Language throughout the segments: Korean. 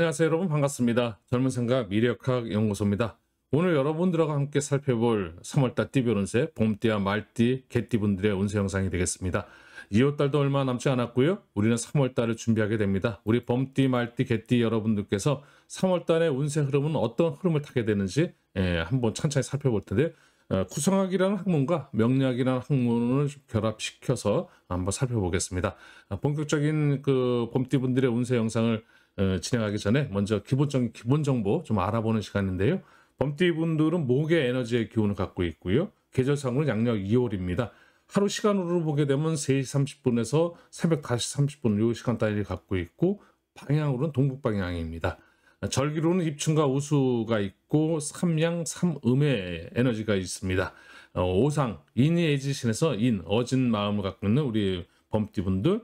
안녕하세요 여러분 반갑습니다. 젊은 생각 미력학 연구소입니다. 오늘 여러분들과 함께 살펴볼 3월달 띠별 운세, 봄띠와 말띠, 개띠 분들의 운세 영상이 되겠습니다. 2월달도 얼마 남지 않았고요. 우리는 3월달을 준비하게 됩니다. 우리 봄띠, 말띠, 개띠 여러분들께서 3월달의 운세 흐름은 어떤 흐름을 타게 되는지 예, 한번 천천히 살펴볼 텐데 어, 구성학이라는 학문과 명리학이라는 학문을 결합시켜서 한번 살펴보겠습니다. 아, 본격적인 그 봄띠 분들의 운세 영상을 어, 진행하기 전에 먼저 기본적인 기본 정보 좀 알아보는 시간인데요. 범띠 분들은 목의 에너지의 기운을 갖고 있고요. 계절상으로 양력 2월입니다. 하루 시간으로 보게 되면 3시 30분에서 새벽 5시 30분 이시간위를 갖고 있고 방향으로는 동북 방향입니다. 절기로는 입춘과 우수가 있고 삼양 삼음의 에너지가 있습니다. 어, 오상 인이애지신에서 인 어진 마음을 갖고 있는 우리 범띠분들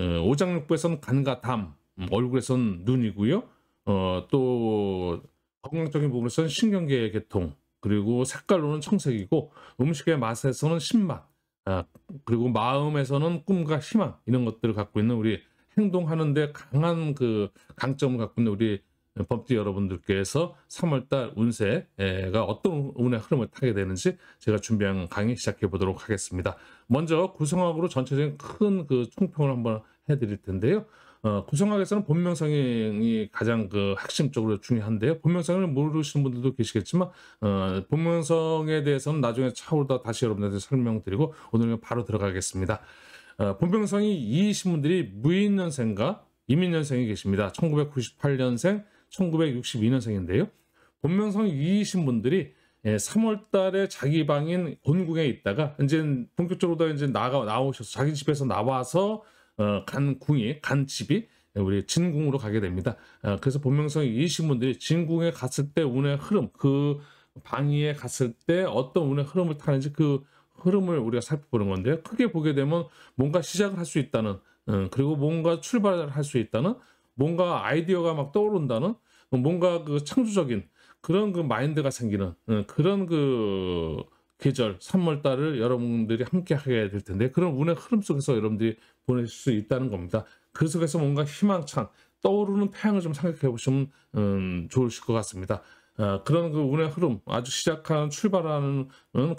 어, 오장육부에서는 간과 담 음, 얼굴에선 눈이고요. 어, 또 건강적인 부분에서는 신경계의 계통 그리고 색깔로는 청색이고 음식의 맛에서는 신맛 아, 그리고 마음에서는 꿈과 희망 이런 것들을 갖고 있는 우리 행동하는데 강한 그 강점을 갖고 있는 우리 범띠 여러분들께서 3월달 운세가 어떤 운의 흐름을 타게 되는지 제가 준비한 강의 시작해 보도록 하겠습니다. 먼저 구성학으로 전체적인 큰 그 총평을 한번 해드릴 텐데요. 어, 구성학에서는 본명성이 가장 그 핵심적으로 중요한데요. 본명성을 모르시는 분들도 계시겠지만 어, 본명성에 대해서는 나중에 차후다 다시 여러분들한테 설명드리고 오늘은 바로 들어가겠습니다. 어, 본명성이 이이신 분들이 무인년생과 이민년생이 계십니다. 1998년생, 1962년생인데요. 본명성이 이이신 분들이 3월 예, 달에 자기 방인 본궁에 있다가 이제 본격적으로 다 이제 나가 나오셔서 자기 집에서 나와서 어, 간 궁이 간 집이 우리 진궁으로 가게 됩니다. 어, 그래서 본명성이 이신 분들이 진궁에 갔을 때 운의 흐름 그 방위에 갔을 때 어떤 운의 흐름을 타는지 그 흐름을 우리가 살펴보는 건데요. 크게 보게 되면 뭔가 시작을 할 수 있다는 어, 그리고 뭔가 출발을 할 수 있다는 뭔가 아이디어가 막 떠오른다는 뭔가 그 창조적인 그런 그 마인드가 생기는 그런 그 계절 3월 달을 여러분들이 함께 하게 될 텐데 그런 운의 흐름 속에서 여러분들이 보낼 수 있다는 겁니다. 그 속에서 뭔가 희망찬 떠오르는 태양을 좀 생각해 보시면 음, 좋으실 것 같습니다. 어, 그런 그 운의 흐름, 아주 시작하는 출발하는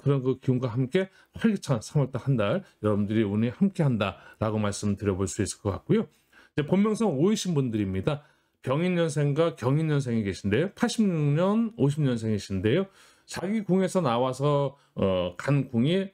그런 그 기운과 함께 활기찬 3월달 한 달 여러분들이 운이 함께 한다라고 말씀드려볼 수 있을 것 같고요. 이제 본명성 오이신 분들입니다. 병인년생과 경인년생이 계신데요. 86년, 50년생이신데요. 자기 궁에서 나와서 어, 간 궁이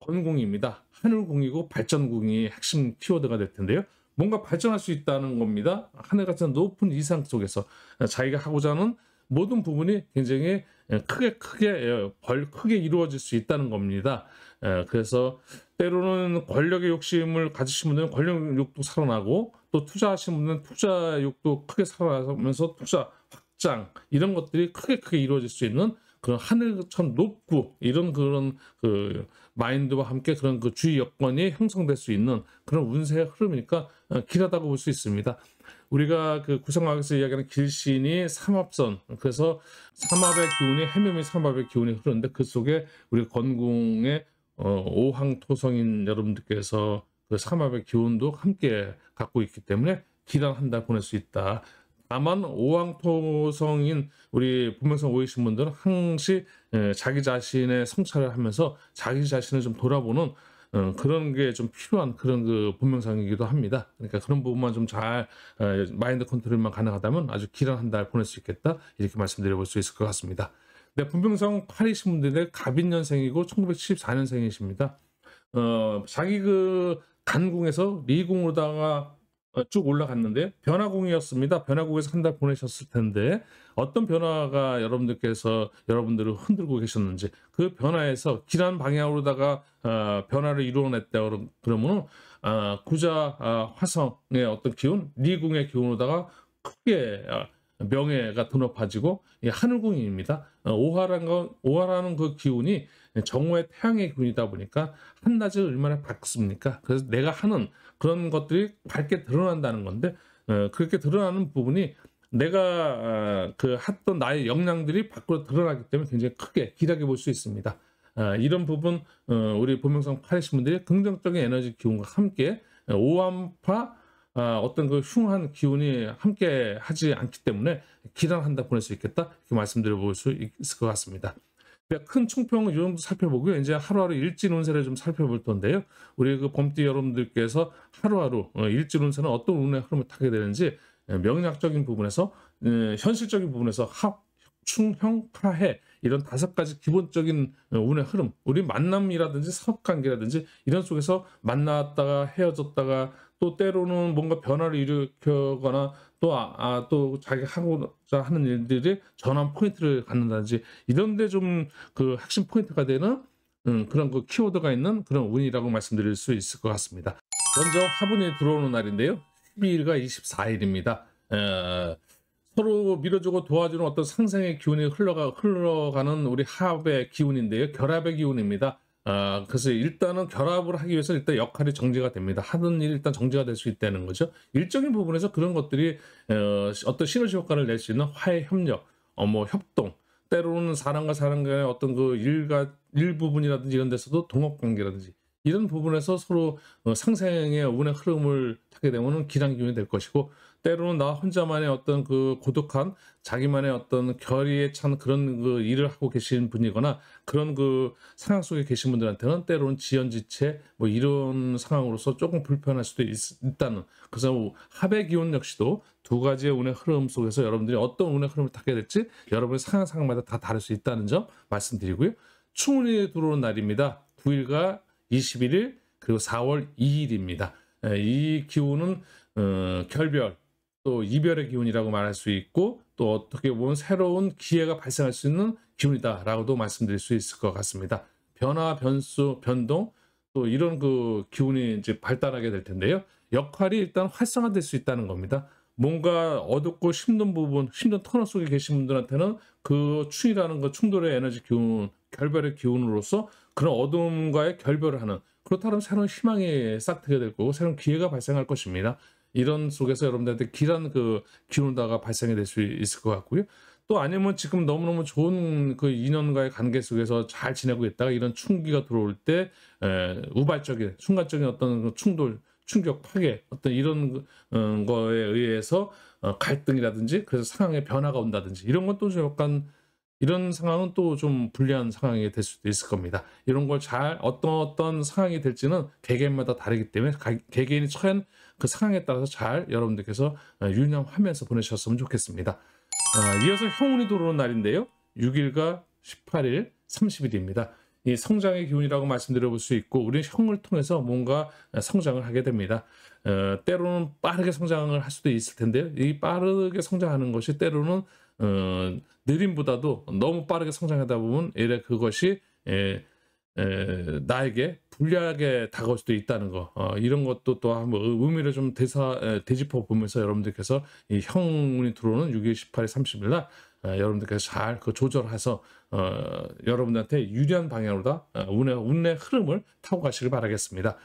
건궁입니다. 하늘궁이고 발전궁이 핵심 키워드가 될 텐데요. 뭔가 발전할 수 있다는 겁니다. 하늘 같은 높은 이상 속에서 자기가 하고자 하는 모든 부분이 굉장히 예, 크게 크게 예, 벌 크게 이루어질 수 있다는 겁니다. 예, 그래서 때로는 권력의 욕심을 가지신 분들은 권력 욕도 살아나고 또 투자하신 분들은 투자 욕도 크게 살아나면서 투자 확장 이런 것들이 크게 크게 이루어질 수 있는 그 하늘처럼 높고 이런 그런 그 마인드와 함께 그런 그주의 여건이 형성될 수 있는 그런 운세의 흐름이니까 어, 길하다고 볼 수 있습니다. 우리가 그 구성학에서 이야기하는 길신이 삼합선 그래서 삼합의 기운이 해묘이 삼합의 기운이 흐르는데 그 속에 우리 건궁의 어, 오황토성인 여러분들께서 그 삼합의 기운도 함께 갖고 있기 때문에 길한 한 달 보낼 수 있다. 다만 오왕토성인 우리 분명성 오이신 분들은 항시 예, 자기 자신의 성찰을 하면서 자기 자신을 좀 돌아보는 어, 그런 게 좀 필요한 그런 그분명상이기도 합니다. 그러니까 그런 부분만 좀잘 어, 마인드 컨트롤만 가능하다면 아주 길한 한 달 보낼 수 있겠다 이렇게 말씀드려볼 수 있을 것 같습니다. 네, 분명성 8이신 분들의 갑인년생이고 1974년생이십니다. 어, 자기 그 단궁에서 리궁으로다가 어, 쭉 올라갔는데 변화공이었습니다. 변화공에서 한 달 보내셨을 텐데 어떤 변화가 여러분들께서 여러분들을 흔들고 계셨는지 그 변화에서 길한 방향으로다가 어, 변화를 이루어냈다 그러면 어, 구자 어, 화성의 어떤 기운 리궁의 기운으로다가 크게 어, 명예가 더 높아지고 하늘궁입니다. 어, 오화라는, 오화라는 그 기운이 정오의 태양의 기운이다 보니까 한낮을 얼마나 밝습니까? 그래서 내가 하는 그런 것들이 밝게 드러난다는 건데 어, 그렇게 드러나는 부분이 내가 어, 그 했던 나의 역량들이 밖으로 드러나기 때문에 굉장히 크게 길하게 볼 수 있습니다. 어, 이런 부분 우리 보명성 파리신 분들이 긍정적인 에너지 기운과 함께 오한파 어떤 그 흉한 기운이 함께 하지 않기 때문에 기란한다 보낼 수 있겠다 이렇게 말씀드려 볼 수 있을 것 같습니다. 네, 큰 총평은 이 정도 살펴보고요. 이제 하루하루 일진 운세를 좀 살펴볼 텐데요. 우리 그 봄띠 여러분들께서 하루하루 어, 일진 운세는 어떤 운의 흐름을 타게 되는지 예, 명략적인 부분에서 예, 현실적인 부분에서 합 충형, 라해 이런 다섯 가지 기본적인 어, 운의 흐름, 우리 만남이라든지 사업관계라든지 이런 속에서 만났다가 헤어졌다가 또 때로는 뭔가 변화를 일으켜거나 또, 아, 아, 자기 하고자 하는 일들이 전환 포인트를 갖는다든지 이런데 좀 그 핵심 포인트가 되는 음, 그런 그 키워드가 있는 그런 운이라고 말씀드릴 수 있을 것 같습니다. 먼저 화분이 들어오는 날인데요. 12일과 24일입니다. 에... 서로 밀어주고 도와주는 어떤 상생의 기운이 흘러가, 흘러가는 우리 합의 기운인데요. 결합의 기운입니다. 아, 그래서 일단은 결합을 하기 위해서 일단 역할이 정지가 됩니다. 하던 일이 일단 정지가 될 수 있다는 거죠. 일정인 부분에서 그런 것들이 어, 어떤 시너지 효과를 낼 수 있는 화해 협력, 어, 뭐 협동, 때로는 사람과 사람 간의 어떤 그 일과 일 부분이라든지 이런 데서도 동업 관계라든지 이런 부분에서 서로 어, 상생의 운의 흐름을 타게 되면은 기량 기운이 될 것이고 때로는 나 혼자만의 어떤 그 고독한 자기만의 어떤 결의에 찬 그런 그 일을 하고 계신 분이거나 그런 그 상황 속에 계신 분들한테는 때로는 지연지체 뭐 이런 상황으로서 조금 불편할 수도 있, 다는 그래서 뭐 합의 기운 역시도 두 가지의 운의 흐름 속에서 여러분들이 어떤 운의 흐름을 타게 될지 여러분의 상황 상마다다 다를 수 있다는 점 말씀드리고요. 충운이 들어오는 날입니다. 9일과 21일 그리고 4월 2일입니다. 예, 이 기운은 어, 결별 또 이별의 기운이라고 말할 수 있고 또 어떻게 보면 새로운 기회가 발생할 수 있는 기운이다라고도 말씀드릴 수 있을 것 같습니다. 변화, 변수, 변동 또 이런 그 기운이 이제 발달하게 될 텐데요. 역할이 일단 활성화될 수 있다는 겁니다. 뭔가 어둡고 힘든 부분, 힘든 터널 속에 계신 분들한테는 그추위라는그 충돌의 에너지 기운, 결별의 기운으로서 그런 어둠과의 결별을 하는 그렇다면 새로운 희망이 싹트게 될 거고 새로운 기회가 발생할 것입니다. 이런 속에서 여러분들한테 길한 그 기운다가 발생이 될 수 있을 것 같고요. 또 아니면 지금 너무너무 좋은 그 인연과의 관계 속에서 잘 지내고 있다가 이런 충기가 들어올 때 우발적인 순간적인 어떤 그 충돌 충격 파괴 어떤 이런 그, 어, 거에 의해서 어, 갈등이라든지 그래서 상황의 변화가 온다든지 이런 건또 약간 이런 상황은 또 좀 불리한 상황이 될 수도 있을 겁니다. 이런 걸 잘 어떤 어떤 상황이 될지는 개개인마다 다르기 때문에 개개인이 처한 그 상황에 따라서 잘 여러분들께서 어, 유념하면서 보내셨으면 좋겠습니다. 아, 이어서 형운이 돌아오는 날인데요. 6일과 18일, 30일입니다. 이 성장의 기운이라고 말씀드려볼 수 있고 우리는 형을 통해서 뭔가 어, 성장을 하게 됩니다. 어, 때로는 빠르게 성장을 할 수도 있을 텐데요. 이 빠르게 성장하는 것이 때로는 어, 느림보다도 너무 빠르게 성장하다 보면 이래 그것이 예, 에, 나에게 불리하게 다가올 수도 있다는 거 어, 이런 것도 또 한 번 의미를 좀 대사 에, 되짚어 보면서 여러분들께서 이 형운이 들어오는 6일 18일 30일 날 에, 여러분들께서 잘 그 조절해서 어, 여러분들한테 유리한 방향으로 다 어, 운의 운의 흐름을 타고 가시길 바라겠습니다.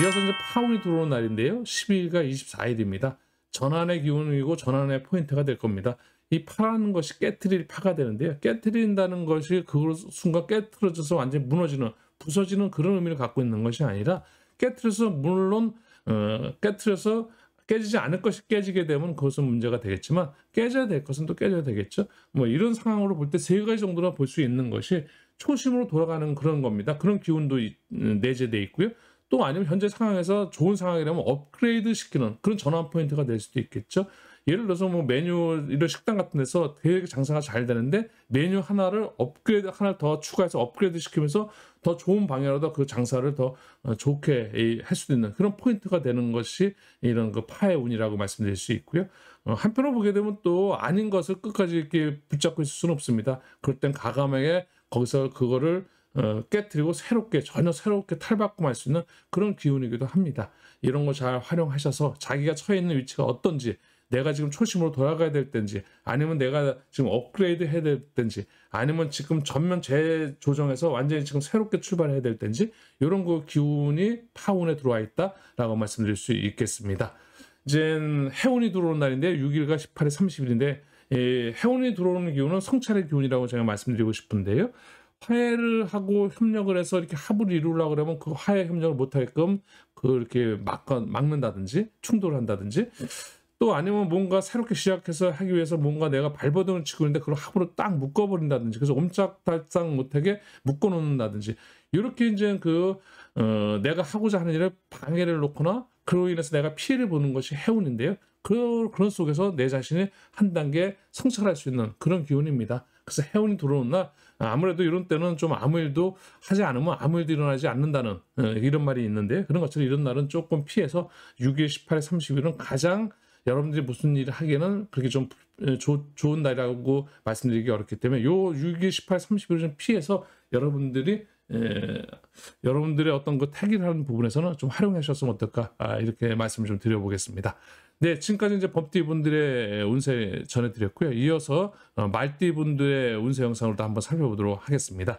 이어서 이제 파운이 들어오는 날인데요. 12일과 24일입니다. 전환의 기운이고 전환의 포인트가 될 겁니다. 이 파라는 것이 깨트릴 파가 되는데요. 깨트린다는 것이 그 순간 깨트려져서 완전히 무너지는, 부서지는 그런 의미를 갖고 있는 것이 아니라 깨트려서 물론 어, 깨트려서 깨지지 않을 것이 깨지게 되면 그것은 문제가 되겠지만 깨져야 될 것은 또 깨져야 되겠죠. 뭐 이런 상황으로 볼 때 세 가지 정도나 볼 수 있는 것이 초심으로 돌아가는 그런 겁니다. 그런 기운도 내재되어 있고요. 또 아니면 현재 상황에서 좋은 상황이라면 업그레이드 시키는 그런 전환 포인트가 될 수도 있겠죠. 예를 들어서 뭐 메뉴 이런 식당 같은 데서 되게 장사가 잘 되는데 메뉴 하나를 업그레이드 하나 를더 추가해서 업그레이드 시키면서 더 좋은 방향으로 그 장사를 더 어, 좋게 할수도 있는 그런 포인트가 되는 것이 이런 그 파의 운이라고 말씀드릴 수 있고요. 어, 한편으로 보게 되면 또 아닌 것을 끝까지 이렇게 붙잡고 있을 수는 없습니다. 그럴 땐 가감하게 거기서 그거를 어, 깨뜨리고 새롭게 전혀 새롭게 탈바꿈할 수 있는 그런 기운이기도 합니다. 이런 거 잘 활용하셔서 자기가 처해 있는 위치가 어떤지 내가 지금 초심으로 돌아가야 될 때인지 아니면 내가 지금 업그레이드 해야 될 때인지 아니면 지금 전면 재조정해서 완전히 지금 새롭게 출발해야 될 때인지 이런 그 기운이 파혼에 들어와 있다라고 말씀드릴 수 있겠습니다. 이제 해운이 들어오는 날인데 6일과 18일, 30일인데 이 해운이 들어오는 기운은 성찰의 기운이라고 제가 말씀드리고 싶은데요. 화해를 하고 협력을 해서 이렇게 합을 이루려고 그러면 그 화해 협력을 못하게끔 그렇게 이 막, 막는다든지 충돌 한다든지 또 아니면 뭔가 새롭게 시작해서 하기 위해서 뭔가 내가 발버둥을 치고 있는데 그걸 함부로딱 묶어버린다든지 그래서 옴짝달싹 못하게 묶어놓는다든지 이렇게 이제 그 어, 내가 하고자 하는 일에 방해를 놓거나 그로 인해서 내가 피해를 보는 것이 해운인데요. 그, 그런 속에서 내 자신이 한 단계 성찰할 수 있는 그런 기운입니다. 그래서 해운이 들어온 날 아무래도 이런 때는 좀 아무 일도 하지 않으면 아무 일도 일어나지 않는다는 어, 이런 말이 있는데 그런 것처럼 이런 날은 조금 피해서 6일, 18일, 30일은 가장 여러분들이 무슨 일을 하기에는 그렇게 좀 조, 좋은 날이라고 말씀드리기 어렵기 때문에 요 6일, 18, 30일 좀 피해서 여러분들이 에, 여러분들의 어떤 그 택일하는 부분에서는 좀 활용하셨으면 어떨까 아, 이렇게 말씀을 좀 드려보겠습니다. 네, 지금까지 이제 법띠 분들의 운세 전해드렸고요. 이어서 어, 말띠 분들의 운세 영상으로도 한번 살펴보도록 하겠습니다.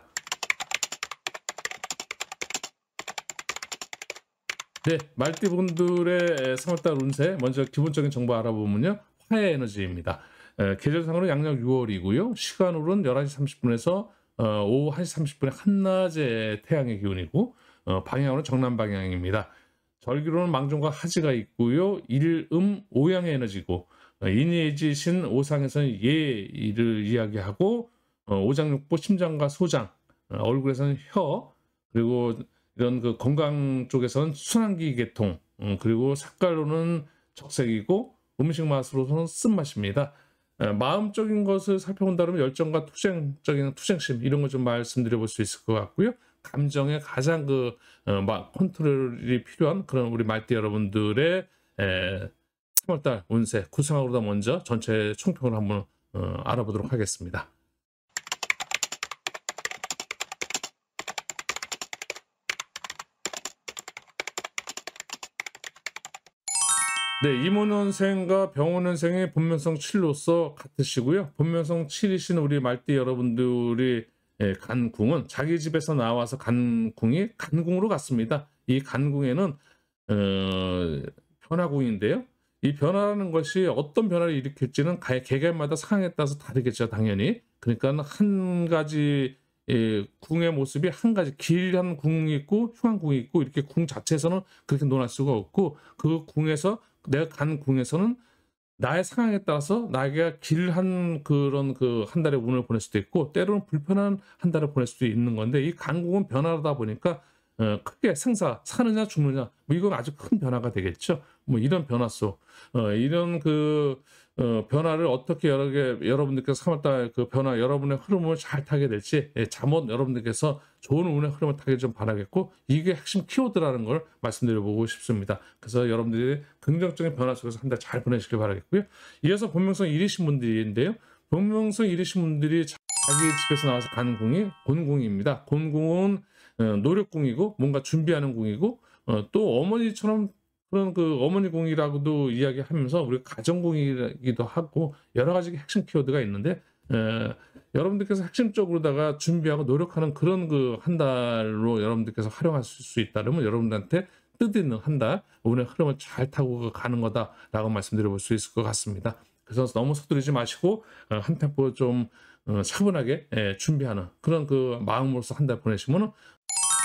네, 말띠분들의 3월달 운세 먼저 기본적인 정보 알아보면요. 화해 에너지입니다. 에, 예, 계절상으로 양력 6월이고요. 시간으로는 11시 30분에서 어, 오후 1시 30분에 한낮의 태양의 기운이고 어, 방향으로 정남 방향입니다. 절기로는 망종과 하지가 있고요. 일음 오양의 에너지고 어, 인예지신 오상에서는 예를 이야기하고 어, 오장육부 심장과 소장 어, 얼굴에서는 혀 그리고 이런 그 건강 쪽에서는 순환기 계통, 음, 그리고 색깔로는 적색이고 음식 맛으로서는 쓴맛입니다. 마음적인 것을 살펴본다면 열정과 투쟁적인 투쟁심 이런 걸좀 말씀드려 볼수 있을 것 같고요. 감정에 가장 그 어, 막 컨트롤이 필요한 그런 우리 말띠 여러분들의 에, 3월달 운세 구상으로다 먼저 전체 총평을 한번 어, 알아보도록 하겠습니다. 네, 이모년생과 병원년생의 본명성 7로서 같으시고요. 본명성 7이신 우리 말띠 여러분들이 예, 간궁은 자기 집에서 나와서 간궁이 간궁으로 갔습니다. 이 간궁에는 어, 변화궁인데요. 이 변화라는 것이 어떤 변화를 일으킬지는 개개마다 인 상황에 따라서 다르겠죠, 당연히. 그러니까 한 가지 예, 궁의 모습이 한 가지 길한 궁이 있고 흉한 궁이 있고 이렇게 궁 자체에서는 그렇게 논할 수가 없고 그 궁에서 내가 간 궁에서는 나의 상황에 따라서 나에게 길한 그런 그 한 달의 운을 보낼 수도 있고 때로는 불편한 한 달을 보낼 수도 있는 건데 이 간궁은 변화하다 보니까 어, 크게 생사 사느냐 죽느냐 뭐 이건 아주 큰 변화가 되겠죠. 뭐 이런 변화 속 어, 이런 그 어, 변화를 어떻게 여러 개 여러분들께서 3월달 그 변화 여러분의 흐름을 잘 타게 될지 예, 잠옷 여러분들께서 좋은 운의 흐름을 타게 좀 바라겠고 이게 핵심 키워드라는 걸 말씀드려보고 싶습니다. 그래서 여러분들이 긍정적인 변화 속에서 한 달 잘 보내시길 바라겠고요. 이어서 본명성 1이신 분들인데요. 본명성 1이신 분들이 자기 집에서 나와서 가는 궁이 곤궁입니다. 곤궁은 어, 노력궁이고 뭔가 준비하는 궁이고 어, 또 어머니처럼 그런 그 어머니 공이라고도 이야기하면서 우리가 정공이기도 하고 여러 가지 핵심 키워드가 있는데 에, 여러분들께서 핵심적으로다가 준비하고 노력하는 그런 그 한 달로 여러분들께서 활용하실 수 있다면 여러분들한테 뜻있는 한달 오늘 흐름을 잘 타고 가는 거다라고 말씀드려볼 수 있을 것 같습니다. 그래서 너무 서두르지 마시고 어, 한 템포 좀 어, 차분하게 준비하는 그런 그 마음으로서 한 달 보내시면은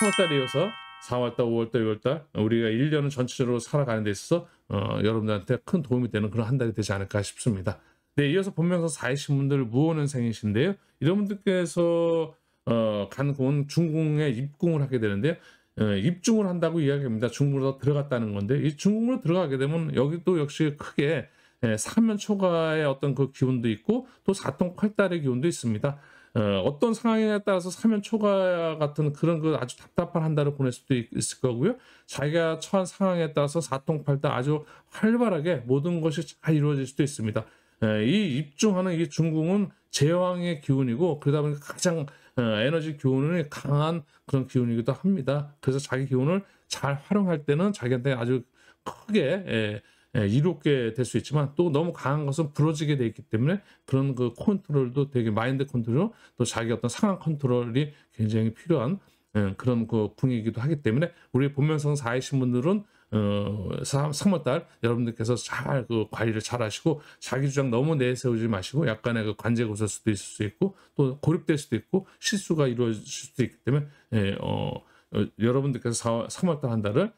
3월달 이어서 4월달, 5월달, 6월달 우리가 1년은 전체적으로 살아가는 데 있어서 어, 여러분들한테 큰 도움이 되는 그런 한 달이 되지 않을까 싶습니다. 네, 이어서 본명사 4이신 분들 무원은생이신데요. 이런 분들께서 어, 간공 중궁에 입궁을 하게 되는데요. 어, 입중을 한다고 이야기합니다. 중국으로 들어갔다는 건데 이 중국으로 들어가게 되면 여기 도 역시 크게 예, 사면 초과의 어떤 그 기운도 있고 또 사통 팔달의 기운도 있습니다. 어, 떤 상황에 따라서 사면 초과 같은 그런 그 아주 답답한 한 달을 보낼 수도 있을 거고요. 자기가 처한 상황에 따라서 사통팔달 아주 활발하게 모든 것이 잘 이루어질 수도 있습니다. 예, 이 입중하는 이 중궁은 제왕의 기운이고 그러다 보니까 가장 어, 에너지 기운이 강한 그런 기운이기도 합니다. 그래서 자기 기운을 잘 활용할 때는 자기한테 아주 크게 예, 예, 이롭게 될 수 있지만 또 너무 강한 것은 부러지게 돼 있기 때문에 그런 그 컨트롤도 되게 마인드 컨트롤 또 자기 어떤 상황 컨트롤이 굉장히 필요한 예, 그런 그 궁이기도 하기 때문에 우리 본면성 사이신 분들은 어, 3, 월달 여러분들께서 잘 그 관리를 잘 하시고 자기 주장 너무 내세우지 마시고 약간의 그 관제 고설 수도 있을 수 있고 또 고립될 수도 있고 실수가 이루어질 수도 있기 때문에 예, 어, 어 여러분들께서 4월, 3월달 한 달을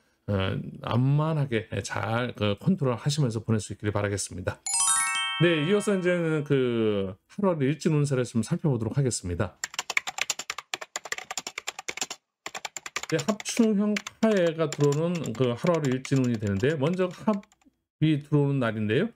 안만하게 어, 잘 그 컨트롤 하시면서 보낼 수 있기를 바라겠습니다. 네, 이어서 이제는 그 8월 일진 운세를 좀 살펴보도록 하겠습니다. 네, 합충형 파해가 들어오는 그 8월 일진운이 되는데 먼저 합이 들어오는 날인데요.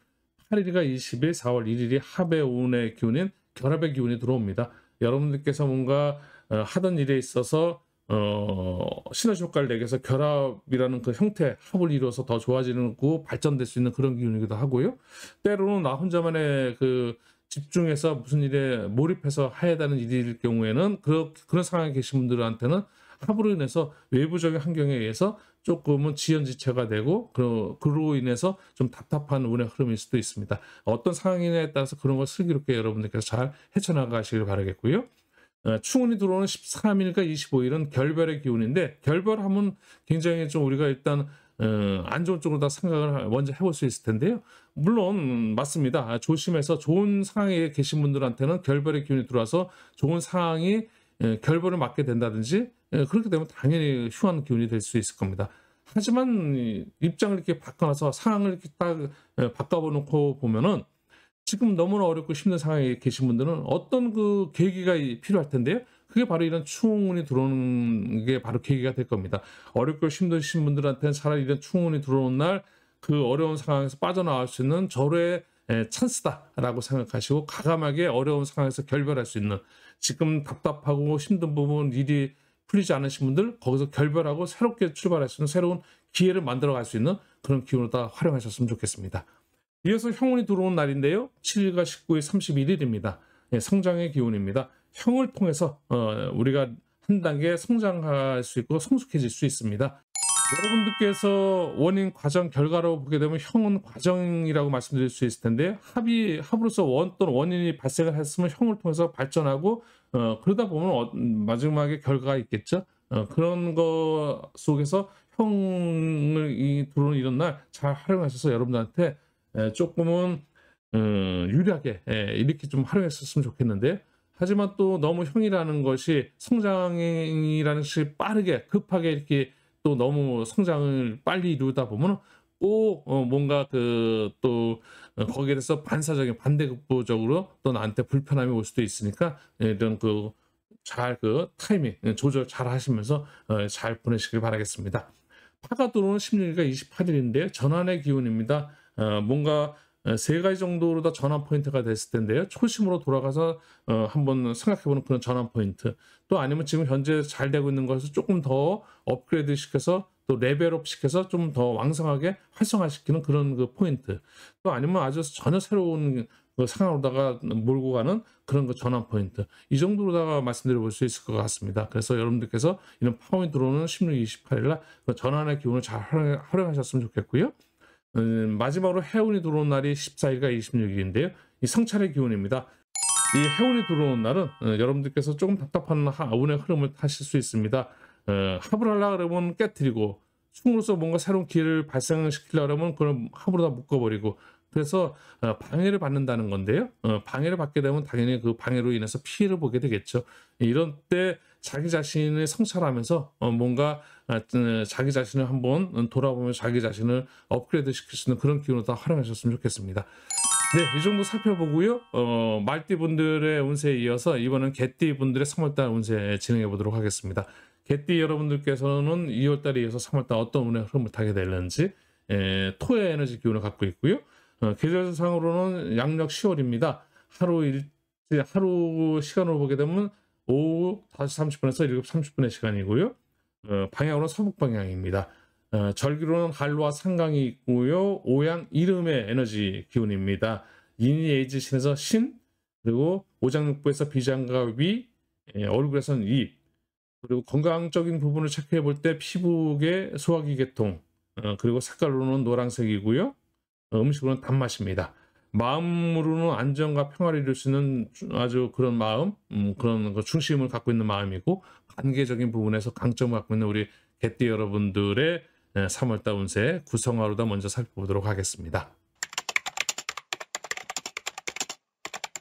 8일과 20일, 4월 1일이 합의 운의 기운인 결합의 기운이 들어옵니다. 여러분들께서 뭔가 어, 하던 일에 있어서 어, 시너지 효과를 내기 위해서 결합이라는 그 형태, 합을 이루어서 더 좋아지고 발전될 수 있는 그런 기운이기도 하고요. 때로는 나 혼자만의 그 집중해서 무슨 일에 몰입해서 해야 되는 일일 경우에는 그 그런 상황에 계신 분들한테는 합으로 인해서 외부적인 환경에 의해서 조금은 지연지체가 되고 그 그로 인해서 좀 답답한 운의 흐름일 수도 있습니다. 어떤 상황이냐에 따라서 그런 걸 슬기롭게 여러분들께서 잘 헤쳐나가시길 바라겠고요. 어, 충원이 들어오는 13일과 25일은 결별의 기운인데 결별하면 굉장히 좀 우리가 일단 어, 안 좋은 쪽으로 다 생각을 먼저 해볼 수 있을 텐데요. 물론 음, 맞습니다. 아, 조심해서 좋은 상황에 계신 분들한테는 결별의 기운이 들어와서 좋은 상황이 어, 결별을 맞게 된다든지 그렇게 되면 당연히 흉한 기운이 될 수 있을 겁니다. 하지만 입장을 이렇게 바꿔놔서 상황을 이렇게 딱 바꿔놓고 보면은 지금 너무나 어렵고 힘든 상황에 계신 분들은 어떤 그 계기가 필요할 텐데요. 그게 바로 이런 충원이 들어오는 게 바로 계기가 될 겁니다. 어렵고 힘드신 분들한테는 차라리 이런 충원이 들어오는 날 그 어려운 상황에서 빠져나올 수 있는 절의 찬스다라고 생각하시고 가감하게 어려운 상황에서 결별할 수 있는 지금 답답하고 힘든 부분 일이 풀리지 않으신 분들 거기서 결별하고 새롭게 출발할 수 있는 새로운 기회를 만들어 갈 수 있는 그런 기운을 다 활용하셨으면 좋겠습니다. 이어서 형운이 들어온 날인데요. 7일과 19일 31일입니다. 예, 성장의 기운입니다. 형을 통해서 어, 우리가 한 단계 성장할 수 있고 성숙해질 수 있습니다. 여러분들께서 원인 과정 결과로 보게 되면 형은 과정이라고 말씀드릴 수 있을 텐데 합이 합으로서 원 또는 원인이 발생을 했으면 형을 통해서 발전하고 어, 그러다 보면 어, 마지막에 결과가 있겠죠. 어, 그런 것 속에서 형을 이 들어오는 이런 날 잘 활용하셔서 여러분들한테 예, 조금은 어, 유리하게 예, 이렇게 좀 활용했었으면 좋겠는데 하지만 또 너무 형이라는 것이 성장이라는 것이 빠르게 급하게 이렇게 또 너무 성장을 빨리 이루다 보면 꼭 어, 뭔가 그또 어, 거기에 대해서 반사적인 반대급부적으로 또 나한테 불편함이 올 수도 있으니까 예, 이런 그 잘 그 타이밍 조절 잘 하시면서 잘 보내시길 바라겠습니다. 파가 들어오는 16일과 28일인데 전환의 기운입니다. 어, 뭔가 어, 세 가지 정도로 다 전환 포인트가 됐을 텐데요. 초심으로 돌아가서 어, 한번 생각해보는 그런 전환 포인트. 또 아니면 지금 현재 잘 되고 있는 것을 조금 더 업그레이드 시켜서 또 레벨업 시켜서 좀 더 왕성하게 활성화시키는 그런 그 포인트. 또 아니면 아주 전혀 새로운 그 상황으로다가 몰고 가는 그런 그 전환 포인트. 이 정도로다가 말씀드려 볼 수 있을 것 같습니다. 그래서 여러분들께서 이런 파워인 트로는 16, 28일 날그 전환의 기운을 잘 활용하셨으면 좋겠고요. 음, 마지막으로 해운이 들어온 날이 14일과 26일인데요. 이 성찰의 기운입니다. 이 해운이 들어온 날은 어, 여러분들께서 조금 답답한 아 운의 흐름을 타실 수 있습니다. 어, 합을 하려 그러면 깨뜨리고 충으로써 뭔가 새로운 기회를 발생시키려면 고하 그걸 합으로 다 묶어버리고 그래서 어, 방해를 받는다는 건데요. 어, 방해를 받게 되면 당연히 그 방해로 인해서 피해를 보게 되겠죠. 이런 때 자기 자신의 성찰하면서 어, 뭔가 자기 자신을 한번 돌아보면 자기 자신을 업그레이드 시킬 수 있는 그런 기운을 다 활용하셨으면 좋겠습니다. 네, 이 정도 살펴보고요. 어, 말띠분들의 운세에 이어서 이번은 개띠분들의 3월달 운세 진행해 보도록 하겠습니다. 개띠 여러분들께서는 2월달에 이어서 3월달 어떤 운의 흐름을 타게 될는지 에, 예, 토의 에너지 기운을 갖고 있고요. 어, 계절상으로는 양력 10월입니다. 하루 일, 예, 하루 시간으로 보게 되면 오후 5시 30분에서 7시 30분의 시간이고요. 어, 방향으로 서북 방향입니다. 어, 절기로는 한로와 상강이 있고요. 오양 이름의 에너지 기운입니다. 인이에이지 신에서 신, 그리고 오장육부에서 비장과 위, 예, 얼굴에서는 입, 그리고 건강적인 부분을 체크해 볼 때피부계 소화기 계통, 어, 그리고 색깔로는 노란색이고요. 어, 음식으로는 단맛입니다. 마음으로는 안정과 평화를 이룰 수 있는 아주 그런 마음, 음, 그런 그 중심을 갖고 있는 마음이고 관계적인 부분에서 강점을 갖고 있는 우리 개띠 여러분들의 3월달 예, 운세 구성화로다 먼저 살펴보도록 하겠습니다.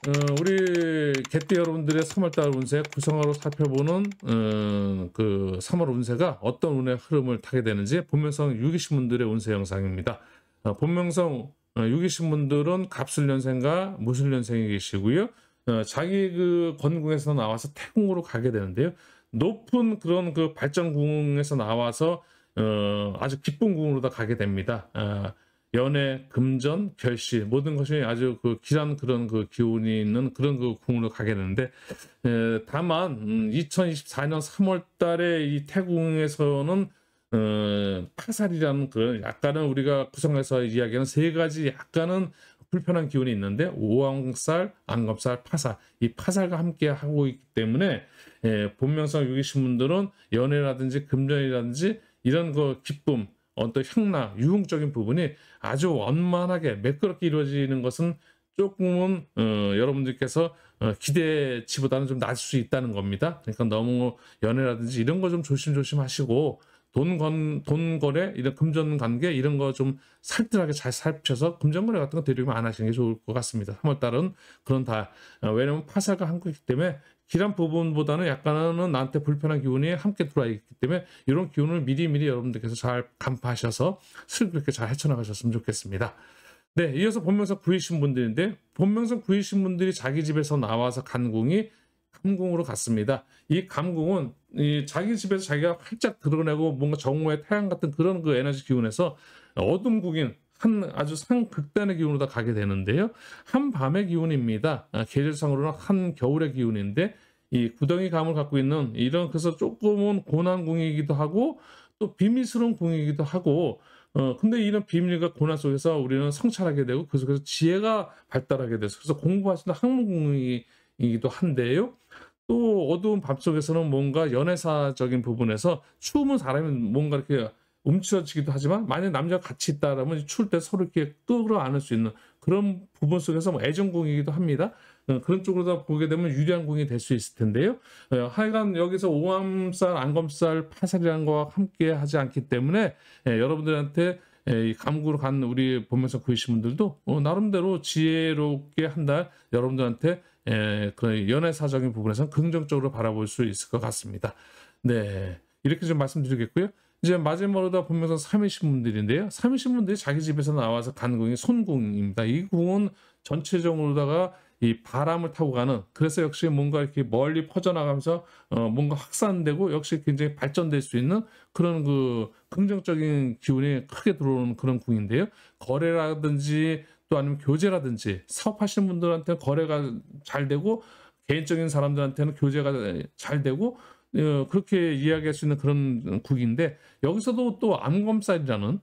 어, 우리 개띠 여러분들의 3월달 운세 구성화로 살펴보는 어, 그 3월 운세가 어떤 운의 흐름을 타게 되는지 본명성 유기신분들의 운세 영상입니다. 어, 본명성 어, 여기신 분들은 갑술년생과 무술년생이 계시고요. 어, 자기 그 건궁에서 나와서 태궁으로 가게 되는데요. 높은 그런 그 발전궁에서 나와서 어, 아주 기쁜 궁으로 가게 됩니다. 아, 연애, 금전, 결실 모든 것이 아주 그 길한 그런 그 기운이 있는 그런 그 궁으로 가게 되는데 다만 2024년 음, 3월달에 이 태궁에서는 어, 파살이라는 그런 약간은 우리가 구성해서 이야기하는 세 가지 약간은 불편한 기운이 있는데 오왕살, 안검살, 파살 이 파살과 함께 하고 있기 때문에 예, 본명상 여기신 분들은 연애라든지 금전이라든지 이런 그 기쁨 어떤 향락 유흥적인 부분이 아주 원만하게 매끄럽게 이루어지는 것은 조금은 어, 여러분들께서 어, 기대치보다는 좀 낮을 수 있다는 겁니다. 그러니까 너무 연애라든지 이런 거 좀 조심조심 하시고 돈건 돈거래 이런 금전 관계 이런 거 좀 살뜰하게 잘 살펴서 금전 거래 같은 거 대리금 안 하시는 게 좋을 것 같습니다. 3월 달은 그런 다 어, 왜냐면 파사가 한국이기 때문에 기란 부분보다는 약간은 나한테 불편한 기운이 함께 들어와 있기 때문에 이런 기운을 미리미리 여러분들께서 잘 간파하셔서 슬 그렇게 잘 헤쳐나가셨으면 좋겠습니다. 네, 이어서 본명성 구이신 분들인데 본명성 구이신 분들이 자기 집에서 나와서 간궁이 감궁으로 갔습니다. 이 감궁은 이 자기 집에서 자기가 활짝 드러내고 뭔가 정오의 태양 같은 그런 그 에너지 기운에서 어둠 국인 한 아주 상극단의 기운으로 다 가게 되는데요. 한 밤의 기운입니다. 아, 계절상으로는 한 겨울의 기운인데 이 구덩이 감을 갖고 있는 이런 그래서 조금은 고난 궁이기도 하고 또 비밀스러운 궁이기도 하고 어 근데 이런 비밀과 고난 속에서 우리는 성찰하게 되고 그래서 지혜가 발달하게 돼서 그래서 공부하시는 학문궁이기도 한데요. 또 어두운 밤속에서는 뭔가 연애사적인 부분에서 추우면 사람이 뭔가 이렇게 움츠러지기도 하지만 만약 남자가 같이 있다라면 추울 때 서로 이렇게 끌어 안을 수 있는 그런 부분 속에서 뭐 애정공이기도 합니다. 어, 그런 쪽으로 다 보게 되면 유리한 공이 될 수 있을 텐데요. 어, 하여간 여기서 오암살, 안검살, 파살이라는 거와 함께 하지 않기 때문에 예, 여러분들한테 예, 감구로 간 우리 보면서 보이신 분들도 어, 나름대로 지혜롭게 한 달 여러분들한테 예, 그 연애사적인 부분에서 긍정적으로 바라볼 수 있을 것 같습니다. 네. 이렇게 좀 말씀드리겠고요. 이제 마지막으로 다 보면서 3위 신분들인데요. 3위 신분들이 자기 집에서 나와서 간 궁이 손궁입니다. 이 궁은 전체적으로다가 이 바람을 타고 가는 그래서 역시 뭔가 이렇게 멀리 퍼져나가면서 어 뭔가 확산되고 역시 굉장히 발전될 수 있는 그런 그 긍정적인 기운이 크게 들어오는 그런 궁인데요. 거래라든지 또 아니면 교재라든지 사업하시는 분들한테는 거래가 잘 되고 개인적인 사람들한테는 교재가 잘 되고 어, 그렇게 이야기할 수 있는 그런 국인데 여기서도 또 암검살이라는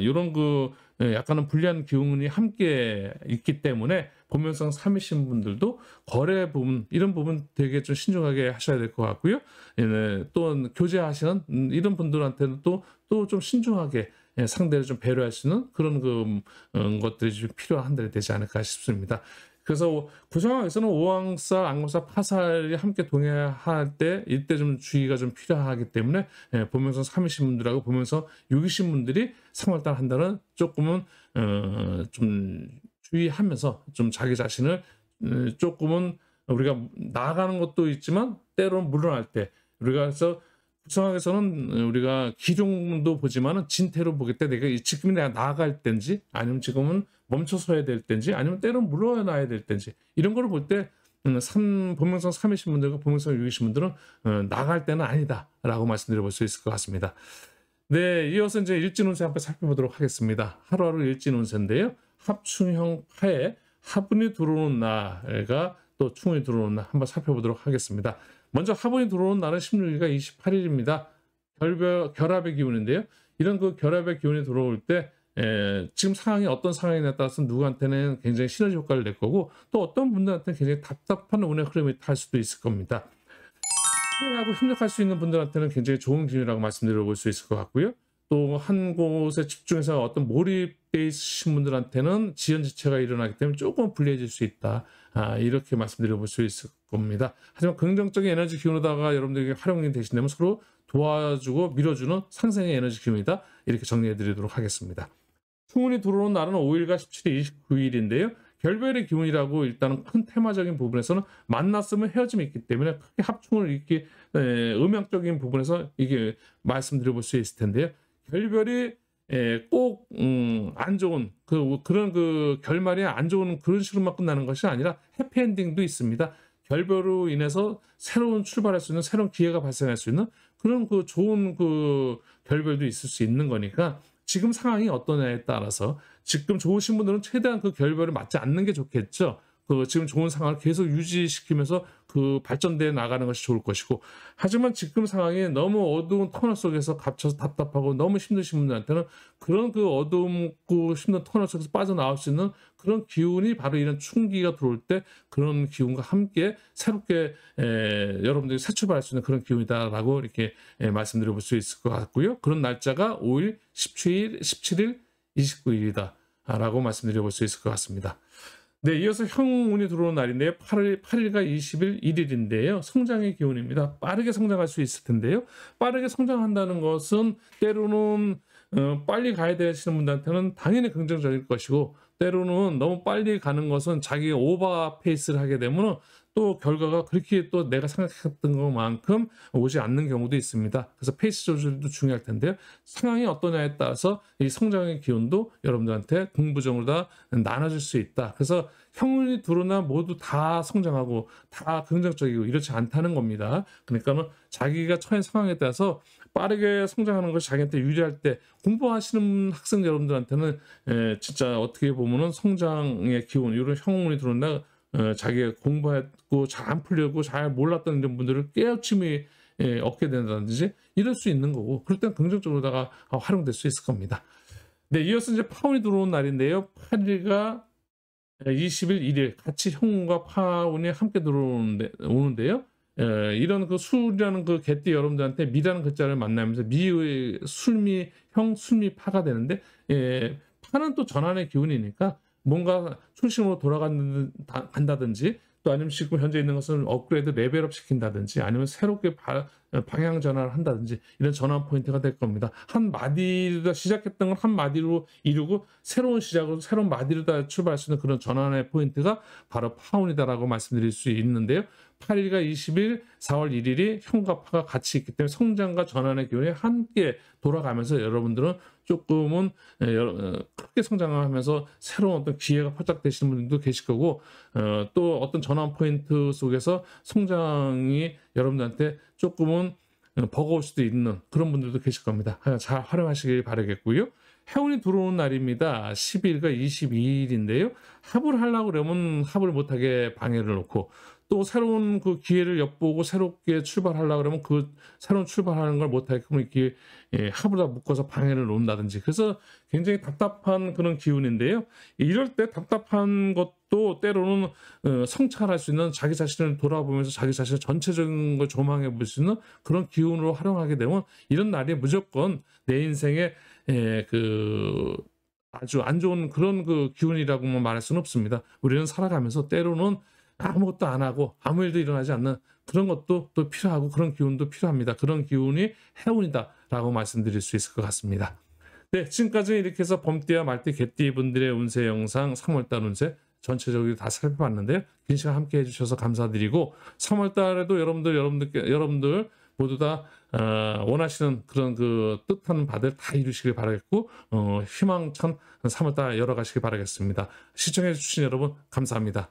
이런 음, 그 예, 약간은 불리한 기운이 함께 있기 때문에 보면성 3이신 분들도 거래 부분 이런 부분 되게 좀 신중하게 하셔야 될 것 같고요. 예, 네, 또 교제하시는 음, 이런 분들한테는 또또 좀 신중하게 예, 상대를 좀 배려할 수 있는 그런 그 음, 어, 것들이 좀 필요한 데 되지 않을까 싶습니다. 그래서 그 상황에서는 오왕사, 안검사, 파살이 함께 동해할 때 이때 좀 주의가 좀 필요하기 때문에 예, 보면서 3위신 분들하고 보면서 6위신 분들이 3월달 한 달은 조금은 어, 좀 주의하면서 좀 자기 자신을 음, 조금은 우리가 나아가는 것도 있지만 때로는 물러날 때 우리가 그래서 성학에서는 우리가 기종도 보지만 진태로 보기 때 내가 지금 내가 나아갈 때인지 아니면 지금은 멈춰 서야 될 때인지 아니면 때론 물러나야 될 때인지 이런 거를 볼때 음, 본명성 3이신 분들과 본명성 6이신 분들은 어, 나갈 때는 아니다라고 말씀드려 볼 수 있을 것 같습니다. 네, 이어서 이제 일진운세 한번 살펴보도록 하겠습니다. 하루하루 일진운세인데요. 합충형 파에 합분이 들어오는 날과 또 충이 들어오는 날 한번 살펴보도록 하겠습니다. 먼저 화분이 들어온 날은 16일과 28일입니다. 결별, 결합의 기운인데요. 이런 그 결합의 기운이 들어올 때 에, 지금 상황이 어떤 상황이냐에 따라서 누구한테는 굉장히 시너지 효과를 낼 거고 또 어떤 분들한테는 굉장히 답답한 운의 흐름이 탈 수도 있을 겁니다. 하고 협력할 수 있는 분들한테는 굉장히 좋은 기운이라고 말씀드려 볼 수 있을 것 같고요. 또한 곳에 집중해서 어떤 몰입돼 있으신 분들한테는 지연지체가 일어나기 때문에 조금 불리해질 수 있다. 아, 이렇게 말씀드려볼 수 있을 겁니다. 하지만 긍정적인 에너지 기운에다가 여러분들에게 활용이 되신다면 서로 도와주고 밀어주는 상생의 에너지 기운이다. 이렇게 정리해드리도록 하겠습니다. 충분히 들어오는 날은 5일과 17일, 29일인데요. 결별의 기운이라고 일단은 큰 테마적인 부분에서는 만났으면 헤어짐이 있기 때문에 크게 합충을 이렇게 음향적인 부분에서 이게 말씀드려볼 수 있을 텐데요. 별별이 예, 꼭안 음, 좋은 그, 그런 그 결말이 안 좋은 그런 식으로만 끝나는 것이 아니라 해피엔딩도 있습니다. 결별로 인해서 새로운 출발할 수 있는 새로운 기회가 발생할 수 있는 그런 그 좋은 그 결별도 있을 수 있는 거니까 지금 상황이 어떠냐에 따라서 지금 좋으신 분들은 최대한 그 결별을 맞지 않는 게 좋겠죠. 그 지금 좋은 상황을 계속 유지시키면서 그 발전돼 나가는 것이 좋을 것이고 하지만 지금 상황이 너무 어두운 터널 속에서 갇혀서 답답하고 너무 힘드신 분들한테는 그런 그 어둡고 그 힘든 터널 속에서 빠져나올 수 있는 그런 기운이 바로 이런 충기가 들어올 때 그런 기운과 함께 새롭게 에, 여러분들이 새 출발할 수 있는 그런 기운이다라고 이렇게 에, 말씀드려 볼 수 있을 것 같고요. 그런 날짜가 5일, 17일, 17일, 29일이다. 라고 말씀드려 볼 수 있을 것 같습니다. 네, 이어서 형운이 들어오는 날인데 요 8일, 8일과 20일, 1일인데요. 성장의 기운입니다. 빠르게 성장할 수 있을 텐데요. 빠르게 성장한다는 것은 때로는 어, 빨리 가야 되시는 분들한테는 당연히 긍정적일 것이고 때로는 너무 빨리 가는 것은 자기 오버 페이스를 하게 되면 또 결과가 그렇게 또 내가 생각했던 것만큼 오지 않는 경우도 있습니다. 그래서 페이스 조절도 중요할 텐데요. 상황이 어떠냐에 따라서 이 성장의 기운도 여러분들한테 공부적으로 다 나눠질 수 있다. 그래서 형운이 둘어나 모두 다 성장하고 다 긍정적이고 이렇지 않다는 겁니다. 그러니까는 뭐 자기가 처한 상황에 따라서 빠르게 성장하는 것이 자기한테 유리할 때 공부하시는 학생 여러분들한테는 에, 예, 진짜 어떻게 보면은 성장의 기운 이런 형운이 들어온다 어, 자기가 공부했고 잘 안 풀려고 잘 몰랐던 이런 분들을 깨우침이 예, 얻게 된다든지 이럴 수 있는 거고 그럴 땐 긍정적으로다가 활용될 수 있을 겁니다. 네, 이어서 이제 파운이 들어온 날인데요. 8일과 20일, 1일 같이 형과 파운이 함께 들어오는데요. 에, 예, 이런 그 술이라는 그 개띠 여러분들한테 미라는 글자를 만나면서 미의 술미 형 술미 파가 되는데 예, 파는 또 전환의 기운이니까 뭔가 중심으로 돌아간다든지 또 아니면 지금 현재 있는 것을 업그레이드 레벨업 시킨다든지 아니면 새롭게 바, 예, 방향 전환을 한다든지 이런 전환 포인트가 될 겁니다. 한마디로 시작했던 걸 한 마디로 이루고 새로운 시작으로 새로운 마디로 다 출발할 수 있는 그런 전환의 포인트가 바로 파운이다라고 말씀드릴 수 있는데요. 8일과 20일, 4월 1일이 형과 파가 같이 있기 때문에 성장과 전환의 기운이 함께 돌아가면서 여러분들은 조금은 예, 어, 크게 성장하면서 새로운 어떤 기회가 포착되시는 분들도 계실 거고 어, 또 어떤 전환 포인트 속에서 성장이 여러분들한테 조금은 버거울 수도 있는 그런 분들도 계실 겁니다. 잘 활용하시길 바라겠고요. 해운이 들어오는 날입니다. 10일과 22일인데요. 합을 하려고 그러면 합을 못하게 방해를 놓고 또 새로운 그 기회를 엿보고 새롭게 출발하려고 그러면 그 새로운 출발하는 걸 못하게끔 이렇게 예, 합을 다 묶어서 방해를 놓는다든지 그래서 굉장히 답답한 그런 기운인데요. 이럴 때 답답한 것또 때로는 어, 성찰할 수 있는 자기 자신을 돌아보면서 자기 자신의 전체적인 걸 조망해 볼 수 있는 그런 기운으로 활용하게 되면 이런 날이 무조건 내인생에그 예, 아주 안 좋은 그런 그 기운이라고만 뭐 말할 수는 없습니다. 우리는 살아가면서 때로는 아무것도 안 하고 아무 일도 일어나지 않는 그런 것도 또 필요하고 그런 기운도 필요합니다. 그런 기운이 해운이다라고 말씀드릴 수 있을 것 같습니다. 네, 지금까지 이렇게 해서 범띠와 말띠, 개띠 분들의 운세 영상 3월달 운세 전체적으로 다 살펴봤는데요. 긴 시간 함께 해주셔서 감사드리고 3월 달에도 여러분들 여러분들 여러분들 모두 다 어, 원하시는 그런 그 뜻하는 바들 다 이루시길 바라겠고 어, 희망찬 3월 달 열어가시길 바라겠습니다. 시청해 주신 여러분 감사합니다.